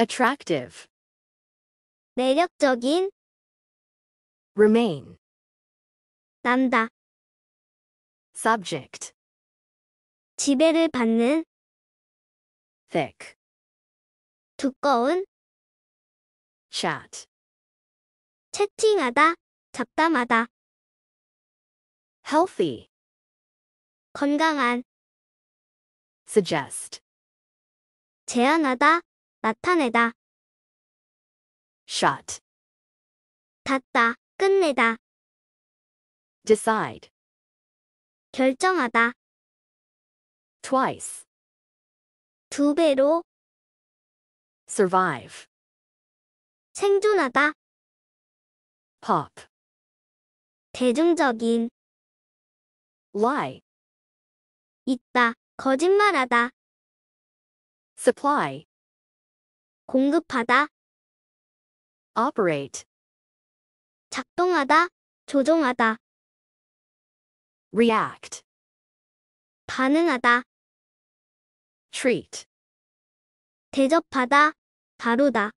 attractive 매력적인 remain 남다 subject 지배를 받는 thick 두꺼운 chat 채팅하다 잡담하다 healthy 건강한 suggest 제안하다 나타내다. shut, 닫다, 끝내다, decide, 결정하다, twice, 두 배로, survive, 생존하다, pop, 대중적인, lie, 있다, 거짓말하다, supply, 공급하다 operate 작동하다 조종하다 react 반응하다 treat 대접하다 다루다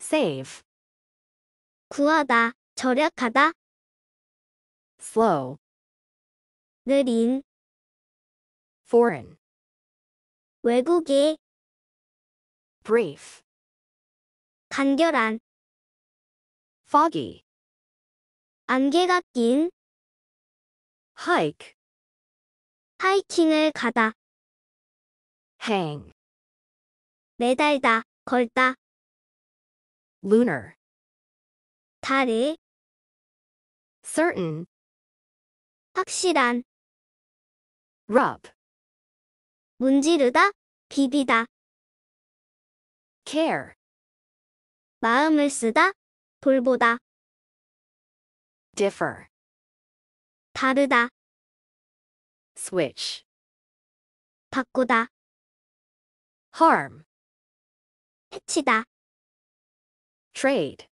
save 구하다 절약하다 slow 느린 foreign 외국의 brief 간결한 foggy 안개가 낀 hike 하이킹을 가다 hang 매달다 걸다 lunar 달에 certain 확실한 rub 문지르다 비비다 care. 마음을 쓰다, 돌보다. differ. 다르다. switch. 바꾸다. harm. 해치다. trade.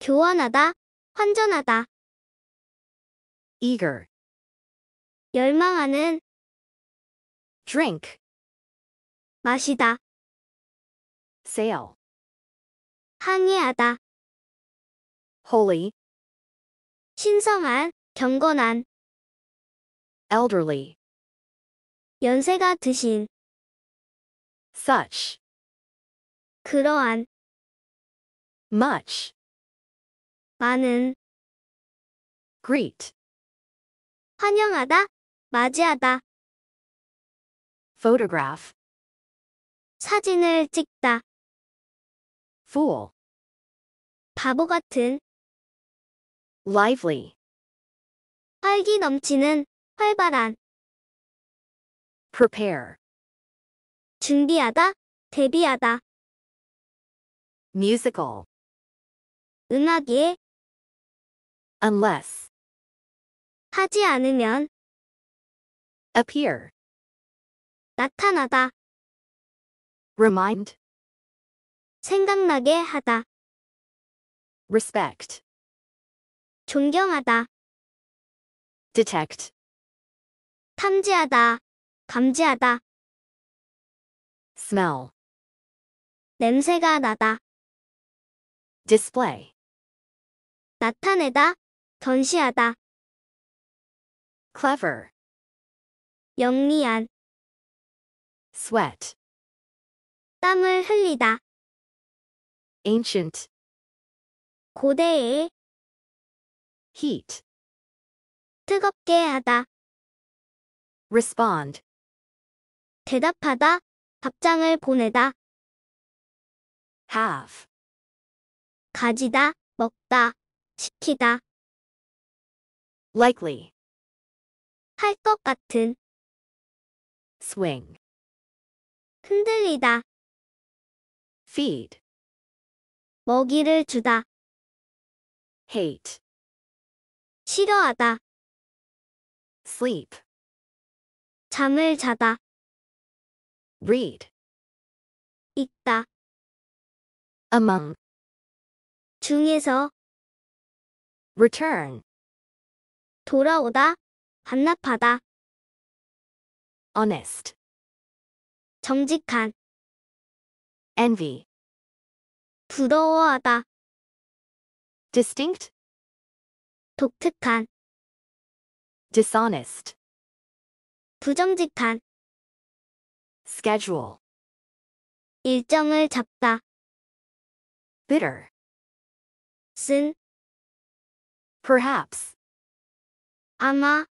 교환하다, 환전하다. eager. 열망하는 drink. 마시다. sale 항해하다 holy 신성한 경건한 elderly 연세가 드신 such 그러한 much 많은 greet 환영하다 맞이하다 photograph 사진을 찍다 fool. 바보 같은 lively. 활기 넘치는 활발한 prepare. 준비하다, 대비하다 musical. 음악에 unless 하지 않으면 appear 나타나다 remind 생각나게 하다. respect, 존경하다. detect, 탐지하다. 감지하다. smell, 냄새가 나다. display, 나타내다. 전시하다. clever, 영리한. sweat, 땀을 흘리다. ancient 고대의 heat 뜨겁게 하다 respond 대답하다 답장을 보내다 have 가지다 먹다 시키다 likely 할 것 같은 swing 흔들리다 feed 먹이를 주다. hate, 싫어하다. sleep, 잠을 자다. read, 있다. among, 중에서 return, 돌아오다. 반납하다. honest, 정직한 envy, 부러워하다. distinct, 독특한, dishonest, 부정직한, schedule, 일정을 잡다, bitter, 쓴, perhaps, 아마,